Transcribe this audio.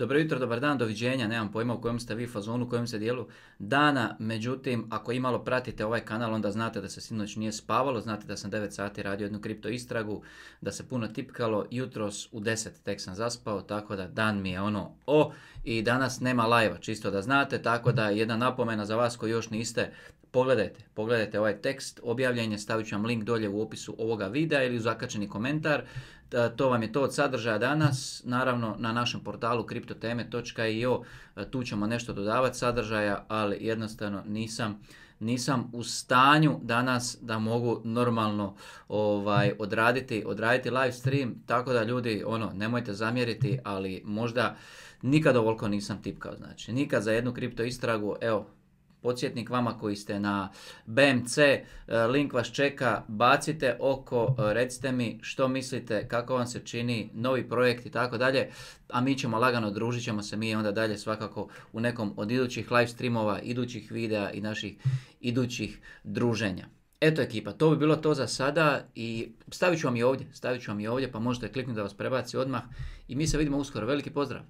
dobro jutro, dobar dan, doviđenja, nemam pojma u kojem ste vi fazonu, u kojem se dijelu dana, međutim, ako imalo pratite ovaj kanal, onda znate da se sinoć nije spavalo, znate da sam 9 sati radio jednu kripto istragu, da se puno tipkalo, jutros u 10 tek sam zaspao, tako da dan mi je ono o, i danas nema lajva, čisto da znate, tako da jedna napomena za vas koji još niste Pogledajte, pogledajte ovaj tekst, objavljen je, stavit ću vam link dolje u opisu ovoga videa ili u zakačeni komentar. To vam je to od sadržaja danas, naravno na našem portalu kriptoteme.io, e, tu ćemo nešto dodavati sadržaja, ali jednostavno nisam nisam u stanju danas da mogu normalno ovaj mhm. odraditi odraditi live stream tako da ljudi ono nemojte zamjeriti ali možda nikad ovoliko nisam tipkao znači nikad za jednu kripto istragu evo Podsjetnik vama koji ste na BMC, e, link vas čeka, bacite oko, e, recite mi što mislite, kako vam se čini, novi projekt i tako dalje, a mi ćemo lagano, družit ćemo se mi onda dalje svakako u nekom od idućih live streamova, idućih videa i naših idućih druženja. Eto ekipa, to bi bilo to za sada i stavit ću vam i ovdje, stavit ću vam i ovdje pa možete kliknuti da vas prebaci odmah i mi se vidimo uskoro. Veliki pozdrav!